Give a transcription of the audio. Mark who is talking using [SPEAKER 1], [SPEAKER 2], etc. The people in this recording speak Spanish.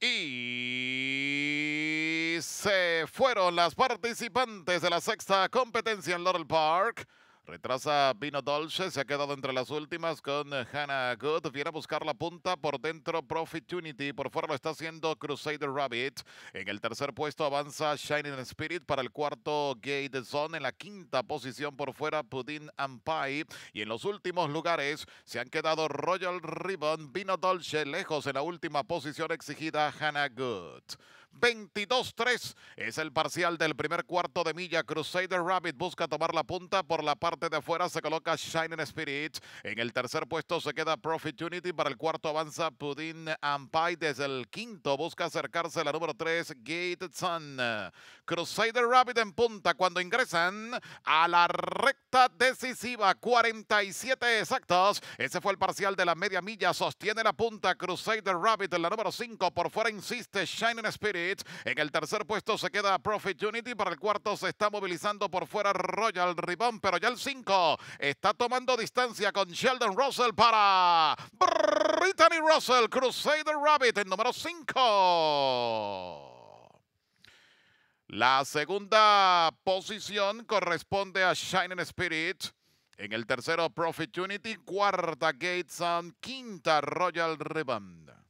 [SPEAKER 1] Y se fueron las participantes de la sexta competencia en Laurel Park. Retrasa Vino Dolce, se ha quedado entre las últimas con eh, Hannah Good. Viene a buscar la punta por dentro, Profit Unity. Por fuera lo está haciendo Crusader Rabbit. En el tercer puesto avanza Shining Spirit para el cuarto Gate Zone. En la quinta posición por fuera, Pudding and Pie. Y en los últimos lugares se han quedado Royal Ribbon, Vino Dolce, lejos en la última posición exigida, Hannah Good. 22-3 es el parcial del primer cuarto de milla. Crusader Rabbit busca tomar la punta por la parte de afuera. Se coloca Shining Spirit. En el tercer puesto se queda Profit Unity. Para el cuarto avanza Pudding and Desde el quinto busca acercarse la número 3, Gate Sun. Crusader Rabbit en punta cuando ingresan a la recta decisiva. 47 exactos. Ese fue el parcial de la media milla. Sostiene la punta Crusader Rabbit en la número 5. Por fuera insiste Shining Spirit. En el tercer puesto se queda Profit Unity. Para el cuarto se está movilizando por fuera Royal Ribbon, pero ya el 5 está tomando distancia con Sheldon Russell para Brittany Russell, Crusader Rabbit, en número 5. La segunda posición corresponde a Shining Spirit. En el tercero, Profit Unity. Cuarta, Gates Quinta, Royal Ribbon.